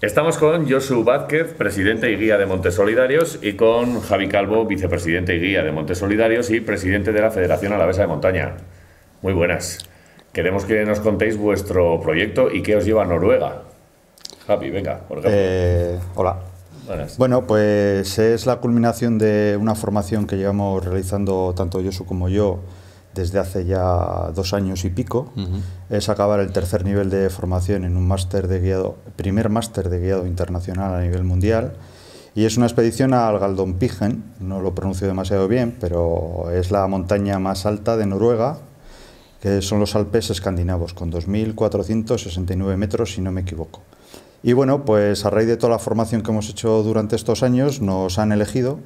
Estamos con Josu Vázquez, presidente y guía de Montesolidarios, y con Javi Calvo, vicepresidente y guía de Montesolidarios y presidente de la Federación Alavesa de Montaña. Muy buenas. Queremos que nos contéis vuestro proyecto y qué os lleva a Noruega. Javi, venga, por eh, hola. Buenas. Bueno, pues es la culminación de una formación que llevamos realizando tanto Josu como yo desde hace ya dos años y pico, es acabar el tercer nivel de formación en un máster de guiado, primer máster de guiado internacional a nivel mundial. Y es una expedición al Pigen, no lo pronuncio demasiado bien, pero es la montaña más alta de Noruega, que son los Alpes escandinavos, con 2.469 metros, si no me equivoco. Y bueno, pues a raíz de toda la formación que hemos hecho durante estos años, nos han elegido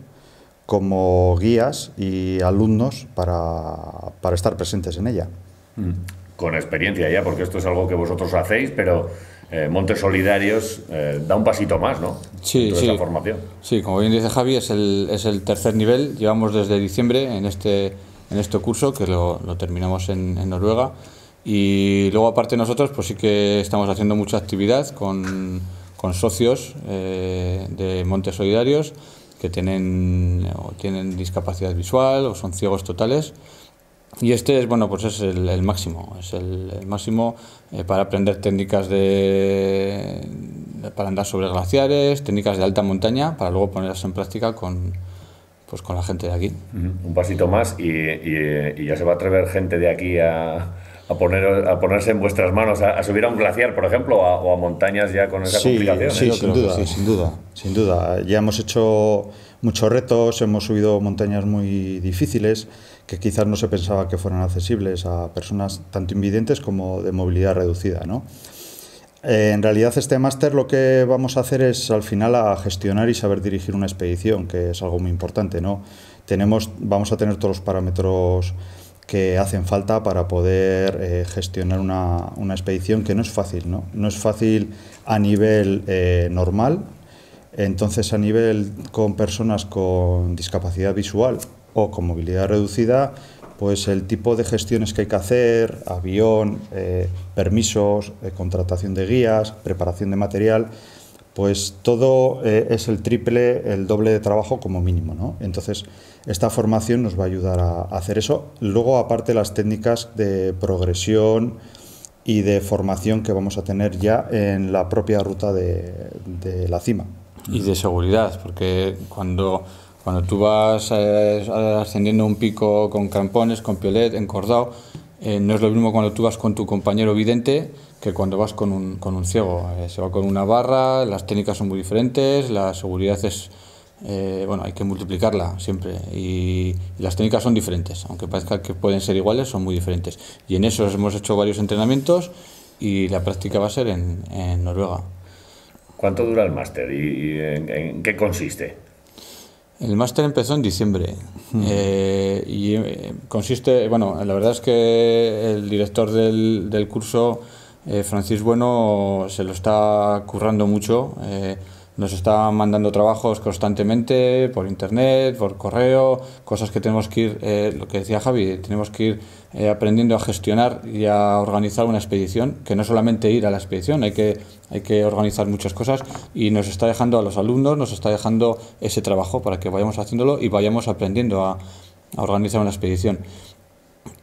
como guías y alumnos para, para estar presentes en ella. Mm. Con experiencia ya, porque esto es algo que vosotros hacéis, pero eh, Montes Solidarios eh, da un pasito más, ¿no? Sí, formación. Sí, como bien dice Javi, es el, es el tercer nivel. Llevamos desde diciembre en este, en este curso, que lo, lo terminamos en, Noruega. Y luego, aparte nosotros, pues sí que estamos haciendo mucha actividad con, con socios eh, de Montes Solidarios que tienen, o tienen discapacidad visual o son ciegos totales. Y este es, bueno, pues es el, máximo, es el, máximo eh, para aprender técnicas de, para andar sobre glaciares, técnicas de alta montaña, para luego ponerlas en práctica con, pues con la gente de aquí. Un pasito más y, y, ya se va a atrever gente de aquí a, a, poner, a ponerse en vuestras manos, a, subir a un glaciar, por ejemplo, o a montañas ya con esa complicación. ¿eh? sin duda, sin duda, Ya hemos hecho muchos retos, hemos subido montañas muy difíciles que quizás no se pensaba que fueran accesibles a personas tanto invidentes como de movilidad reducida, ¿no? Eh, en realidad este máster lo que vamos a hacer es al final a gestionar y saber dirigir una expedición, que es algo muy importante, ¿no? Tenemos, vamos a tener todos los parámetros que hacen falta para poder eh, gestionar una, expedición que no es fácil, ¿no? No es fácil a nivel eh, normal, entonces a nivel con personas con discapacidad visual o con movilidad reducida, pues el tipo de gestiones que hay que hacer, avión, eh, permisos, contratación de guías, preparación de material, pues todo eh, es el triple, el doble de trabajo como mínimo. Entonces, esta formación nos va a ayudar a, hacer eso. Luego, aparte, las técnicas de progresión y de formación que vamos a tener ya en la propia ruta de, la cima. Y de seguridad, porque cuando, tú vas eh, ascendiendo un pico con campones, con piolet, encordado, eh, no es lo mismo cuando tú vas con tu compañero vidente que cuando vas con un, ciego. Eh, se va con una barra, las técnicas son muy diferentes, la seguridad es... Eh, bueno, hay que multiplicarla siempre y, las técnicas son diferentes, aunque parezca que pueden ser iguales, son muy diferentes. Y en eso hemos hecho varios entrenamientos y la práctica va a ser en, Noruega. ¿Cuánto dura el máster y, en, qué consiste? El máster empezó en diciembre eh, y consiste, bueno, la verdad es que el director del, del curso eh, Francis Bueno se lo está currando mucho, eh, nos está mandando trabajos constantemente por internet, por correo, cosas que tenemos que ir, eh, lo que decía Javi, tenemos que ir aprendiendo a gestionar y a organizar una expedición, que no solamente ir a la expedición, hay que, hay que organizar muchas cosas y nos está dejando a los alumnos, nos está dejando ese trabajo para que vayamos haciéndolo y vayamos aprendiendo a, a organizar una expedición.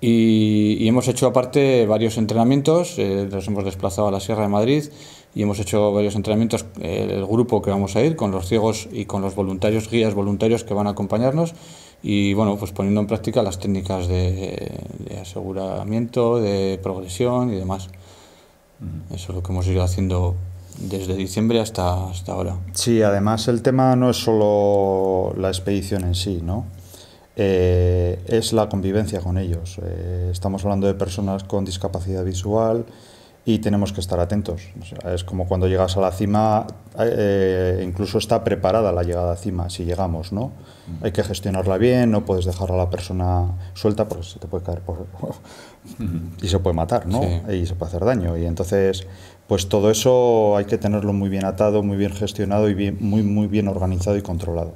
Y, hemos hecho aparte varios entrenamientos, nos eh, hemos desplazado a la Sierra de Madrid y hemos hecho varios entrenamientos, eh, el grupo que vamos a ir, con los ciegos y con los voluntarios, guías voluntarios que van a acompañarnos y bueno, pues poniendo en práctica las técnicas de, aseguramiento, de progresión y demás. Eso es lo que hemos ido haciendo desde diciembre hasta, hasta ahora. Sí, además el tema no es solo la expedición en sí, ¿no? Eh, es la convivencia con ellos. Eh, estamos hablando de personas con discapacidad visual y tenemos que estar atentos. es como cuando llegas a la cima, eh, incluso está preparada la llegada a cima, si llegamos, ¿no? Mm. Hay que gestionarla bien, no puedes dejar a la persona suelta porque se te puede caer por... Mm-hmm. y se puede matar, ¿no? Y se puede hacer daño. Y entonces, pues todo eso hay que tenerlo muy bien atado, muy bien gestionado y bien, muy, muy bien organizado y controlado.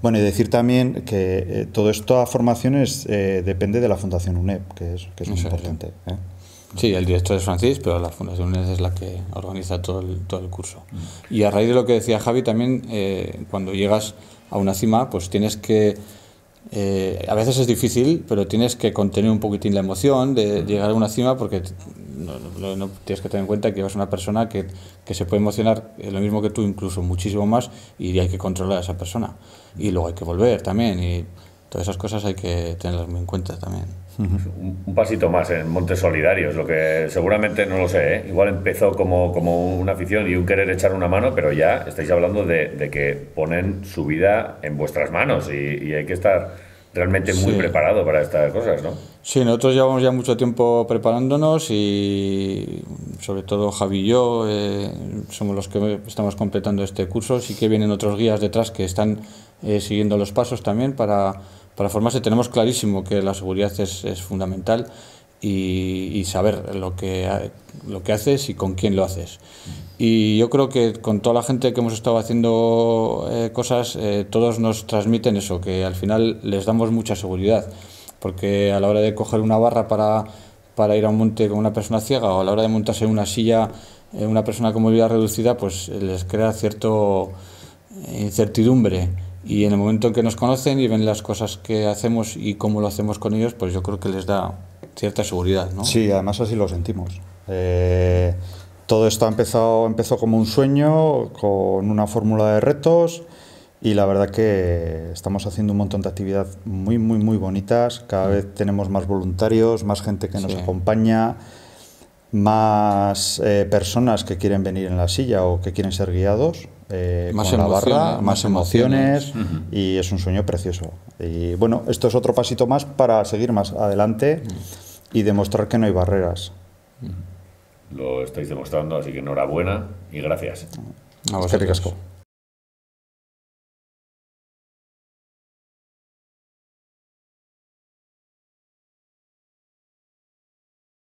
Bueno, y decir también que eh, todo esto a formaciones eh, depende de la Fundación UNEP, que es, que es muy importante. ¿eh? Sí. el director es Francis, pero la Fundación UNEP es la que organiza todo el, todo el curso. Mm. Y a raíz de lo que decía Javi, también cuando llegas a una cima, pues tienes que... a veces es difícil, pero tienes que contener un poquitín la emoción de mm. llegar a una cima porque no, tienes que tener en cuenta que vas una persona que, se puede emocionar eh, lo mismo que tú, incluso muchísimo más, y hay que controlar a esa persona. Y luego hay que volver también, y todas esas cosas hay que tenerlas en cuenta también. Un pasito más en Montes Solidarios, lo que seguramente no lo sé, ¿eh? igual empezó como, como una afición y un querer echar una mano, pero ya estáis hablando de, que ponen su vida en vuestras manos y hay que estar realmente muy preparado para estas cosas, ¿no? Sí, nosotros llevamos ya mucho tiempo preparándonos y sobre todo Javi y yo eh, somos los que estamos completando este curso. Sí que vienen otros guías detrás que están eh, siguiendo los pasos también para, para formarse. Tenemos clarísimo que la seguridad es, es fundamental y, saber lo que, lo que haces y con quién lo haces. Y yo creo que con toda la gente que hemos estado haciendo eh, cosas, eh, todos nos transmiten eso, que al final les damos mucha seguridad, porque a la hora de coger una barra para, para ir a un monte con una persona ciega o a la hora de montarse en una silla eh, una persona con movilidad reducida, pues les crea cierta eh, incertidumbre y en el momento en que nos conocen y ven las cosas que hacemos y cómo lo hacemos con ellos, pues yo creo que les da cierta seguridad, ¿no? Sí, además así lo sentimos. Eh, todo esto ha empezado, empezó como un sueño, con una fórmula de retos y la verdad que estamos haciendo un montón de actividades muy, muy, muy bonitas. Cada vez tenemos más voluntarios, más gente que nos acompaña, más eh, personas que quieren venir en la silla o que quieren ser guiados. Eh, más barra, más, emociones, y es un sueño precioso. Y bueno, esto es otro pasito más para seguir más adelante y demostrar que no hay barreras. Lo estáis demostrando, así que enhorabuena y gracias. A